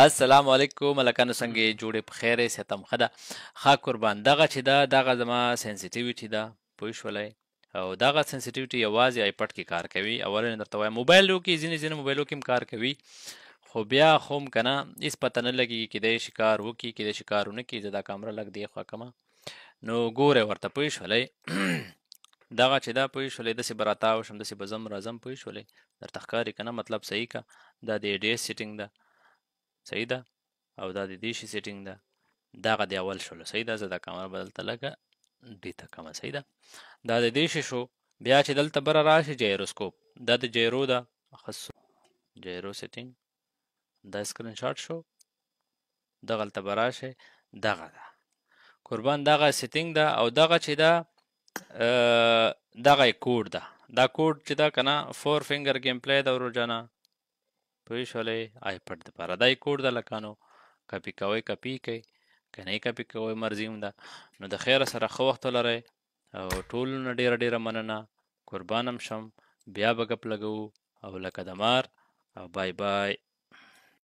السلام علیکم الکانو څنګه جوړې په خیره ستم خدا خا قربان دغه چې دا دغه زما سنسټیویټي دا پوه شولای او دغه سنسټیویټي یوازې آیپټ کې کار کوي اول نه درته وایم موبایل کې ځینې ځینې موبایلو کې کار کوي خو بیا خوم کنه هیڅ پته نه لګي کې د شکار وکي کې د شکار ونه کې زدا کیمره لګ دی خو کما نو ګوره ورته پوي شولې دغه چې دا پوي شولې د سبراتا او شم د سبزم رازم پوي شولې در تخکاری کنه مطلب صحیح کا د دې ډیس سیټینګ ده صحیح ده او دا د دې شي سیټینګ ده دغه د اول شولو صحیح ده زه دا کامره بدلته لکه دې ته کمه صحیح ده دا د دې شي شو بیا چې دلته بره راشي جایروسکوپ دا د جایرو ده خصو جایرو سیټینګ دا سکرین شاټ شو دغلته به راشي دغه ده قربان دغه سیټینګ ده او دغه چې ده دغه کوډ ده دا کوډ چې ده که نه فور فینګر ګیم پلی ده ورور جانه پوهېشولئ آیپډ دپاره دا یې کوډ ده لکانو کاپي کوئ کاپي کوئ که نه یې کاپي کوئ مرضي هم ده نو د خیره سره ښه وخت ولرئ او ټولو نه ډېره ډېره مننه قربانم شم بیا به ګپ لګوو او لکه د مار او بای بای